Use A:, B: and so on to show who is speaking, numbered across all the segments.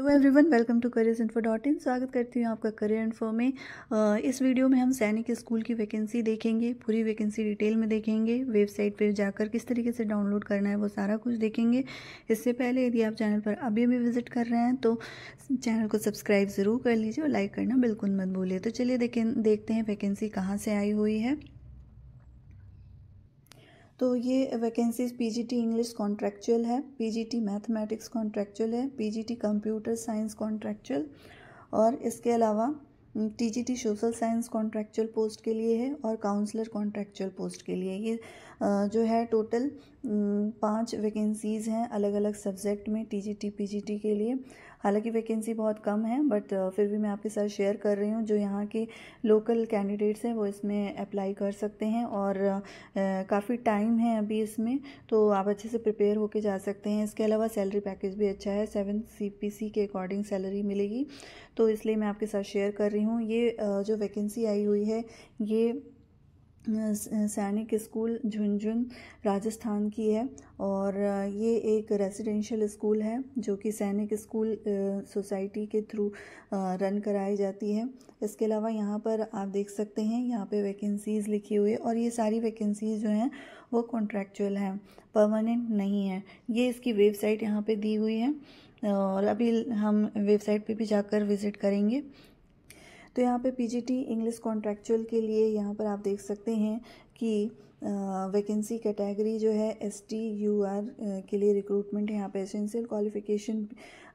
A: Hello रिवन welcome to career info dot in स्वागत करती हूँ आपका करियर इन्फो में इस वीडियो में हम सैनिक स्कूल की वैकेंसी देखेंगे पूरी वैकेंसी डिटेल में देखेंगे वेबसाइट पर जाकर किस तरीके से डाउनलोड करना है वो सारा कुछ देखेंगे इससे पहले यदि आप चैनल पर अभी अभी विजिट कर रहे हैं तो चैनल को सब्सक्राइब ज़रूर कर लीजिए और लाइक करना बिल्कुल मत भूलिए तो चलिए देखें देखते हैं वैकेंसी कहाँ से आई हुई है तो ये वैकेंसीज पीजीटी इंग्लिश कॉन्ट्रैक्चुअल है पीजीटी मैथमेटिक्स कॉन्ट्रैक्चुअल है पीजीटी कंप्यूटर साइंस कॉन्ट्रैक्चुअल और इसके अलावा TGT social science contractual post के लिए है और काउंसलर कॉन्ट्रैक्चुअल पोस्ट के लिए ये जो है टोटल पांच वैकेंसीज़ हैं अलग अलग सब्जेक्ट में टीजीटी पीजीटी के लिए हालांकि वैकेंसी बहुत कम है बट uh, फिर भी मैं आपके साथ शेयर कर रही हूँ जो यहाँ के लोकल कैंडिडेट्स हैं वो इसमें अप्लाई कर सकते हैं और uh, काफ़ी टाइम है अभी इसमें तो आप अच्छे से प्रिपेयर होके जा सकते हैं इसके अलावा सैलरी पैकेज भी अच्छा है सेवन सी के अकॉर्डिंग सैलरी मिलेगी तो इसलिए मैं आपके साथ शेयर कर रही हूँ ये uh, जो वैकेंसी आई हुई है ये सैनिक स्कूल झुंझुन राजस्थान की है और ये एक रेजिडेंशियल स्कूल है जो कि सैनिक स्कूल सोसाइटी के थ्रू रन कराई जाती है इसके अलावा यहाँ पर आप देख सकते हैं यहाँ पे वैकेंसीज़ लिखी हुई है और ये सारी वैकेंसीज़ जो हैं वो कॉन्ट्रैक्चुअल हैं परमानेंट नहीं है ये इसकी वेबसाइट यहाँ पे दी हुई है और अभी हम वेबसाइट पे भी जाकर विज़िट करेंगे तो यहाँ पे पीजीटी इंग्लिश कॉन्ट्रेक्चुअल के लिए यहाँ पर आप देख सकते हैं कि वैकेंसी कैटेगरी जो है एस टी यू आर के लिए रिक्रूटमेंट है यहाँ पे एसेंशियल क्वालिफिकेशन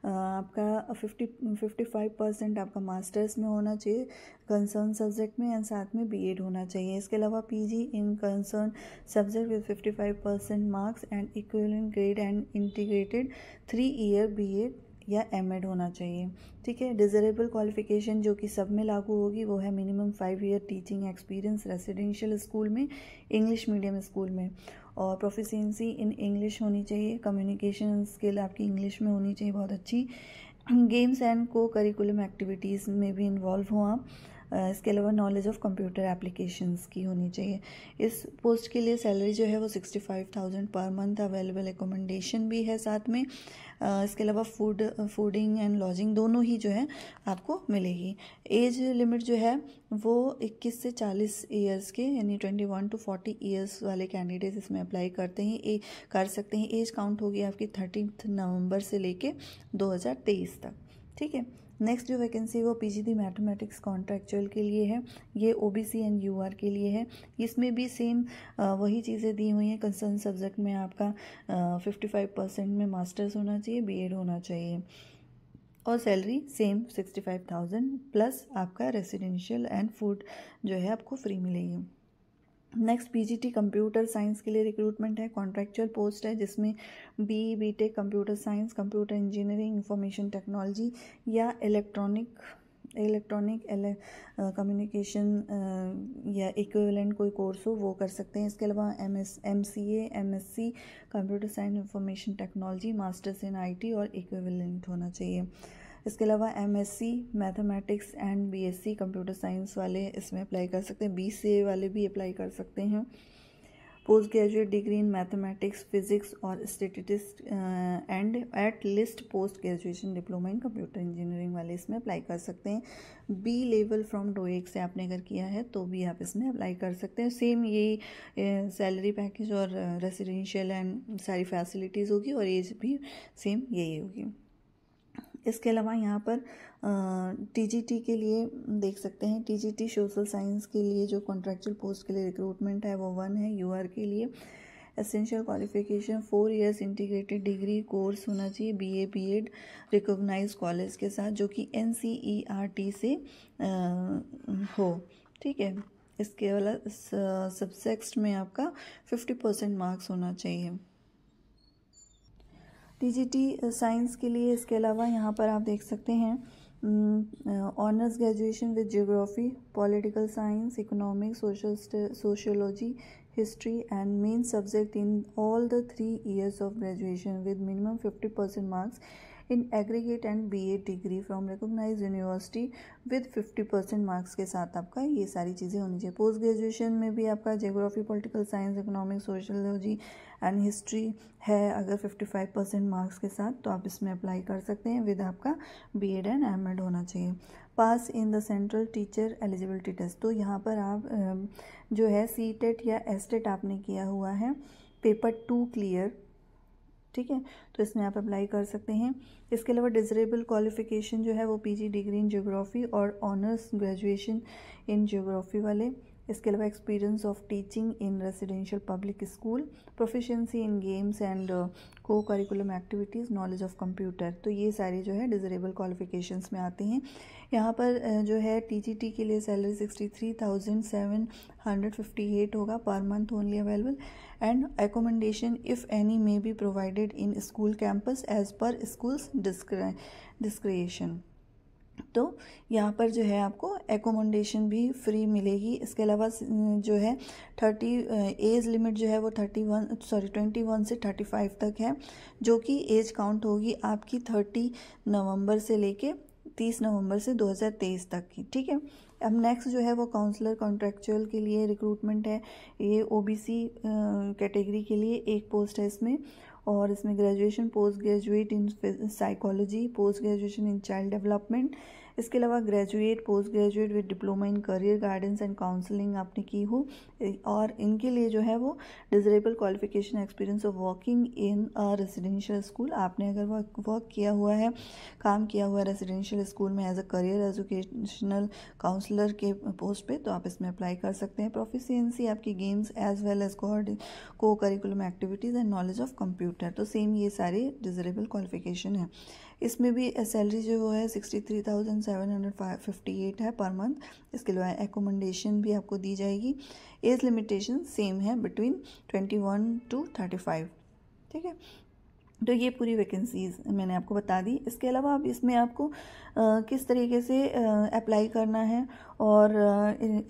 A: आपका फिफ्टी फिफ्टी फाइव परसेंट आपका मास्टर्स में होना चाहिए कंसर्न सब्जेक्ट में एंड साथ में बीएड होना चाहिए इसके अलावा PG in concern subject with fifty five percent marks and equal grade and integrated three year BEd या एम होना चाहिए ठीक है डिज़रेबल क्वालिफ़िकेशन जो कि सब में लागू होगी वो है minimum five year teaching experience residential school में इंग्लिश मीडियम स्कूल में और प्रोफिशेंसी इन इंग्लिश होनी चाहिए कम्युनिकेशन स्किल आपकी इंग्लिश में होनी चाहिए बहुत अच्छी games and co curriculum activities में भी इन्वॉल्व हों आप इसके अलावा नॉलेज ऑफ कंप्यूटर एप्लीकेशंस की होनी चाहिए इस पोस्ट के लिए सैलरी जो है वो sixty five thousand per month available accommodation भी है साथ में इसके अलावा फूड फूडिंग एंड लॉजिंग दोनों ही जो है आपको मिलेगी एज लिमिट जो है वो 21 से 40 ईयर्स के यानी 21 टू 40 ईयर्स वाले कैंडिडेट्स इसमें अप्लाई करते हैं ए, कर सकते हैं एज काउंट होगी आपकी थर्टीन नवंबर से लेके 2023 तक ठीक है नेक्स्ट जो वैकेंसी है वो P G D mathematics contractual के लिए है ये O B C and U R के लिए है इसमें भी सेम वही चीज़ें दी हुई हैं कंसर्न सब्जेक्ट में आपका फिफ्टी फाइव परसेंट में मास्टर्स होना चाहिए बी एड होना चाहिए और salary same sixty five thousand plus आपका रेसिडेंशियल एंड फूड जो है आपको फ्री मिलेगी नेक्स्ट पीजीटी कंप्यूटर साइंस के लिए रिक्रूटमेंट है कॉन्ट्रेक्चुअल पोस्ट है जिसमें B BTech computer science computer engineering information technology या इलेक्ट्रॉनिक इलेक्ट्रॉनिक कम्युनिकेशन या इक्विवेलेंट कोई कोर्स हो वो कर सकते हैं इसके अलावा M S M C M S C computer science information technology masters in I T और इक्विवेलेंट होना चाहिए इसके अलावा MSc mathematics and BSc computer science वाले इसमें अप्लाई कर सकते हैं बीसीए वाले भी अप्लाई कर सकते हैं post graduate degree in mathematics physics और statist and at least post graduation diploma in computer engineering वाले इसमें अप्लाई कर सकते हैं बी लेवल फ्रॉम डोएक से आपने अगर किया है तो भी आप इसमें अप्लाई कर सकते हैं सेम यही सैलरी uh, पैकेज और रेसिडेंशियल uh, एंड सारी फैसिलिटीज़ होगी और एज भी सेम यही होगी इसके अलावा यहाँ पर टीजीटी के लिए देख सकते हैं टीजीटी सोशल साइंस के लिए जो कॉन्ट्रेक्चुअल पोस्ट के लिए रिक्रूटमेंट है वो वन है यूआर के लिए essential qualification four years integrated degree course होना चाहिए बीए बीएड रिकॉग्नाइज कॉलेज के साथ जो कि एन e से आ, हो ठीक है इसके वाला सबसेक्स्ट में आपका फिफ्टी परसेंट मार्क्स होना चाहिए टीजीटी साइंस uh, के लिए इसके अलावा यहाँ पर आप देख सकते हैं honours graduation with geography political science economic social sociology history and main subject in all the three years of graduation with minimum fifty percent marks in aggregate and BA degree from recognise university with 50 percent marks के साथ आपका ये सारी चीज़ें होनी चाहिए post graduation में भी आपका geography political science economics sociology and history है अगर 55 परसेंट मार्क्स के साथ तो आप इसमें अप्लाई कर सकते हैं विद आपका B Ed and M Ed होना चाहिए pass in the central teacher eligibility test तो यहाँ पर आप जो है सी टेट e या एस टेट e आपने किया हुआ है पेपर टू क्लियर ठीक है तो इसमें आप अप्लाई कर सकते हैं इसके अलावा डिजरेबल क्वालिफिकेशन जो है वो पीजी डिग्री इन ज्योग्राफ़ी और ऑनर्स ग्रेजुएशन इन ज्योग्राफी वाले इसके अलावा experience of teaching in residential public school proficiency in games and co curriculum activities knowledge of computer तो ये सारे जो है डिज़रेबल क्वालिफिकेशंस में आते हैं यहाँ पर जो है टीजीटी के लिए salary sixty three thousand seven hundred fifty eight होगा per month only available and accommodation if any may be provided in school campus as per school discretion तो यहाँ पर जो है आपको एकोमोडेशन भी फ्री मिलेगी इसके अलावा जो है थर्टी एज लिमिट जो है वो thirty one sorry twenty one से थर्टी फाइव तक है जो कि एज काउंट होगी आपकी थर्टी नवंबर से लेके तीस नवंबर से दो हज़ार तेईस तक की ठीक है अब नेक्स्ट जो है वो काउंसलर कॉन्ट्रेक्चुअल के लिए रिक्रूटमेंट है ये ओ कैटेगरी के लिए एक पोस्ट है इसमें और इसमें graduation post graduate in psychology post graduation in child development इसके अलावा graduate post graduate with diploma in career guidance and counselling आपने की हो और इनके लिए जो है वो desirable qualification experience of working in a residential school आपने अगर वर्क किया हुआ है काम किया हुआ है रेजिडेंशियल स्कूल में as a career educational counsellor के पोस्ट पे तो आप इसमें अप्लाई कर सकते हैं प्रोफिशियंसी आपकी games as well as co curriculum activities and knowledge of computer तो सेम ये सारे डिजरेबल क्वालिफिकेशन है इसमें भी सैलरी जो है sixty three thousand seven hundred fifty eight है पर मंथ इसके अलावा एकोमोडेशन भी आपको दी जाएगी एज लिमिटेशन सेम है between twenty one to thirty five ठीक है तो ये पूरी वैकेंसीज़ मैंने आपको बता दी इसके अलावा अब इसमें आपको आ, किस तरीके से अप्लाई करना है और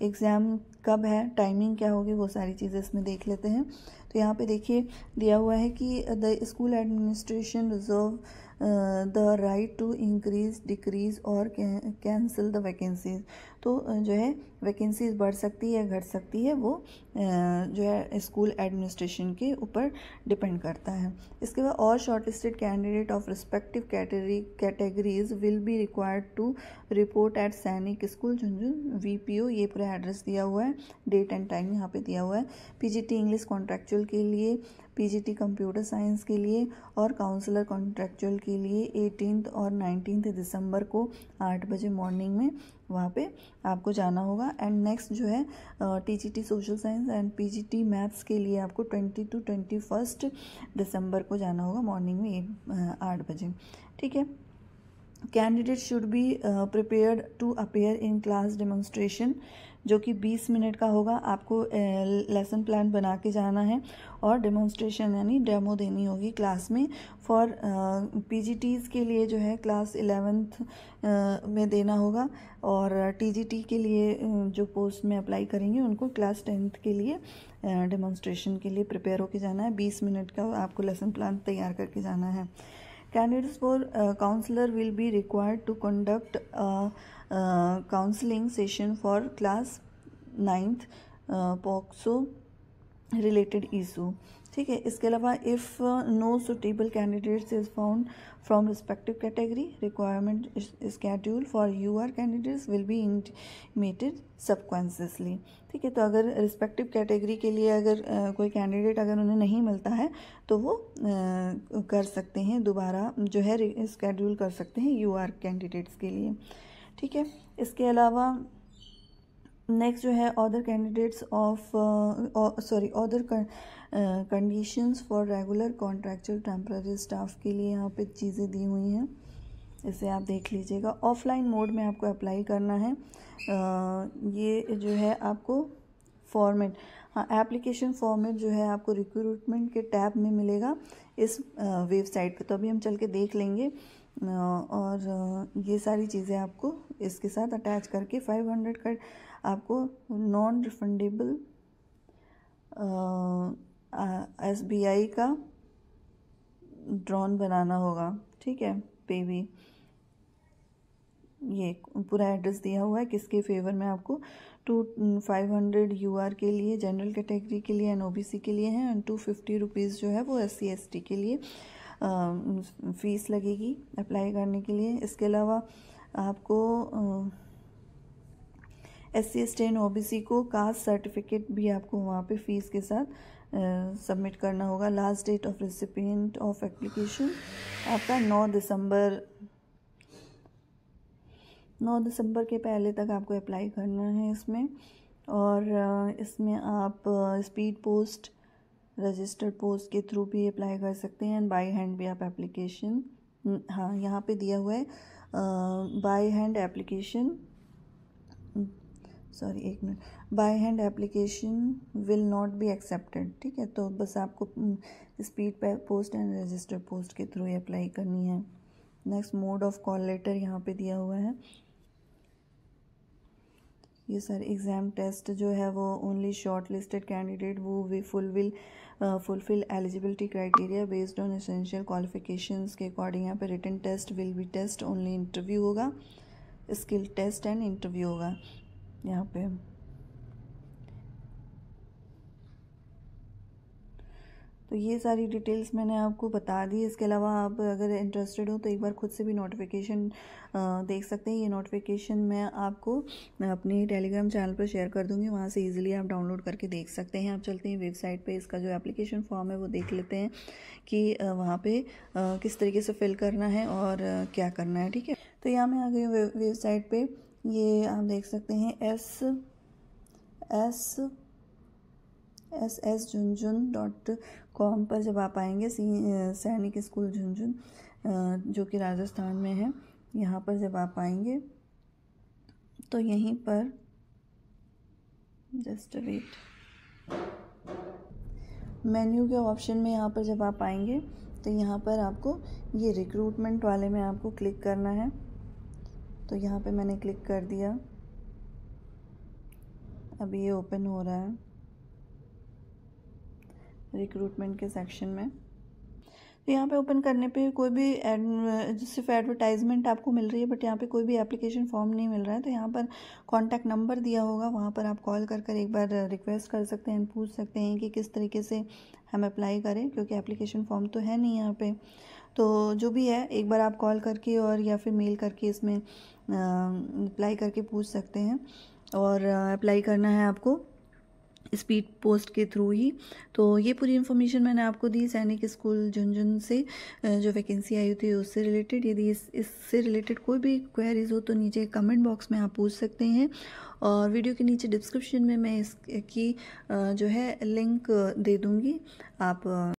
A: एग्ज़ाम कब है टाइमिंग क्या होगी वो सारी चीज़ें इसमें देख लेते हैं तो यहाँ पे देखिए दिया हुआ है कि the school administration reserve the right to increase decrease और कैंसिल द वैकेंसीज तो जो है वैकेंसीज बढ़ सकती है घट सकती है वो जो है स्कूल एडमिनिस्ट्रेशन के ऊपर डिपेंड करता है इसके बाद और short listed candidate of respective category categories will be required to report at Sainik school Jhunjhunu V P O ये पूरा एड्रेस दिया हुआ है डेट एंड टाइम यहाँ पे दिया हुआ है P G T English contractual के लिए पीजीटी कंप्यूटर साइंस के लिए और काउंसलर कॉन्ट्रेक्चुअल के लिए एटीन और नाइनटीन दिसंबर को आठ बजे मॉर्निंग में वहाँ पे आपको जाना होगा एंड नेक्स्ट जो है TGT social science and PGT maths के लिए आपको ट्वेंटी टू ट्वेंटी फर्स्ट दिसंबर को जाना होगा मॉर्निंग में एट आठ बजे ठीक है candidate should be prepared to appear in class demonstration जो कि 20 मिनट का होगा आपको लेसन प्लान बना के जाना है और डेमोन्स्ट्रेशन यानी डेमो देनी होगी क्लास में फॉर पी के लिए जो है क्लास एलेवेंथ में देना होगा और टी के लिए जो पोस्ट में अप्लाई करेंगे उनको क्लास टेंथ के लिए डेमोन्स्ट्रेशन के लिए प्रिपेयर होके जाना है बीस मिनट का आपको लेसन प्लान तैयार करके जाना है Candidates for uh, counselor will be required to conduct a uh, uh, counseling session for class 9th uh, POXO related issue. ठीक है इसके अलावा if no suitable candidates is found from respective category requirement schedule for U R candidates will be intimated subconsciously ठीक है तो अगर respective category के लिए अगर आ, uh, कोई कैंडिडेट अगर उन्हें नहीं मिलता है तो वो आ, uh, कर सकते हैं दोबारा जो है स्केड्यूल कर सकते हैं यू आर कैंडिडेट्स के लिए ठीक है इसके अलावा नेक्स्ट जो है other candidates of sorry other conditions for regular contractual temporary staff के लिए यहाँ पे चीज़ें दी हुई हैं इसे आप देख लीजिएगा ऑफलाइन मोड में आपको अप्लाई करना है uh, ये जो है आपको फॉर्मेट हाँ एप्लीकेशन फॉर्मेट जो है आपको रिक्रूटमेंट के टैब में मिलेगा इस वेबसाइट uh, पे तो अभी हम चल के देख लेंगे uh, और uh, ये सारी चीज़ें आपको इसके साथ अटैच करके 500 का आपको non refundable S B I का ड्रॉन बनाना होगा ठीक है पे भी ये पूरा एड्रेस दिया हुआ है किसके फेवर में आपको two five hundred U R के लिए जनरल कैटेगरी के लिए एन ओ बी सी के लिए है एंड टू फिफ्टी रुपीज़ जो है वो एस सी एस टी के लिए फ़ीस लगेगी अप्लाई करने के लिए इसके अलावा आपको S C S ten O B C को कास्ट सर्टिफिकेट भी आपको वहाँ पे फीस के साथ सबमिट करना होगा last date of recipient of application आपका नौ दिसंबर नौ दिसंबर के पहले तक आपको अप्लाई करना है इसमें और इसमें आप स्पीड पोस्ट रजिस्टर्ड पोस्ट के थ्रू भी अप्लाई कर सकते हैं एंड बाय हैंड भी आप एप्लीकेशन हाँ यहाँ पे दिया हुआ है बाय हैंड एप्लीकेशन सॉरी एक minute by hand application will not be accepted ठीक है तो बस आपको speed post and register post के थ्रू ही अप्लाई करनी है next mode of call letter यहाँ पे दिया हुआ है ये सर एग्ज़ाम टेस्ट जो है वो ओनली शॉर्ट लिस्टेड कैंडिडेट वो we fulfil fulfil eligibility criteria based on essential qualifications के अकॉर्डिंग यहाँ पे written test will be test only interview होगा स्किल टेस्ट एंड इंटरव्यू होगा यहाँ पे तो ये सारी डिटेल्स मैंने आपको बता दी इसके अलावा आप अगर इंटरेस्टेड हो तो एक बार खुद से भी नोटिफिकेशन देख सकते हैं ये नोटिफिकेशन मैं आपको अपने टेलीग्राम चैनल पर शेयर कर दूंगी वहाँ से इजीली आप डाउनलोड करके देख सकते हैं आप चलते हैं वेबसाइट पे इसका जो एप्लीकेशन फॉर्म है वो देख लेते हैं कि वहाँ पर किस तरीके से फिल करना है और क्या करना है ठीक है तो यहाँ मैं आ गई वेबसाइट पर ये आप देख सकते हैं S S S S Jhunjhun dot com पर जब आप आएंगे सैनिक स्कूल झुंझुन जो कि राजस्थान में है यहाँ पर जब आप आएंगे तो यहीं पर जस्ट वेट मेन्यू के ऑप्शन में यहाँ पर जब आप आएंगे तो यहाँ पर आपको ये रिक्रूटमेंट वाले में आपको क्लिक करना है तो यहाँ पे मैंने क्लिक कर दिया अभी ये ओपन हो रहा है रिक्रूटमेंट के सेक्शन में तो यहाँ पे ओपन करने पे कोई भी सिर्फ एडवर्टाइजमेंट आपको मिल रही है बट यहाँ पे कोई भी एप्लीकेशन फॉर्म नहीं मिल रहा है तो यहाँ पर कॉन्टैक्ट नंबर दिया होगा वहाँ पर आप कॉल कर कर एक बार रिक्वेस्ट कर सकते हैं पूछ सकते हैं कि किस तरीके से हम अप्लाई करें क्योंकि एप्लीकेशन फॉर्म तो है नहीं यहाँ पर तो जो भी है एक बार आप कॉल करके और या फिर मेल करके इसमें अप्लाई करके पूछ सकते हैं और अप्लाई करना है आपको स्पीड पोस्ट के थ्रू ही तो ये पूरी इन्फॉर्मेशन मैंने आपको दी सैनिक स्कूल झुंझुन से जो वैकेंसी आई थी उससे रिलेटेड यदि इस इससे रिलेटेड कोई भी क्वेरीज हो तो नीचे कमेंट बॉक्स में आप पूछ सकते हैं और वीडियो के नीचे डिस्क्रिप्शन में मैं इसकी जो है लिंक दे दूँगी आप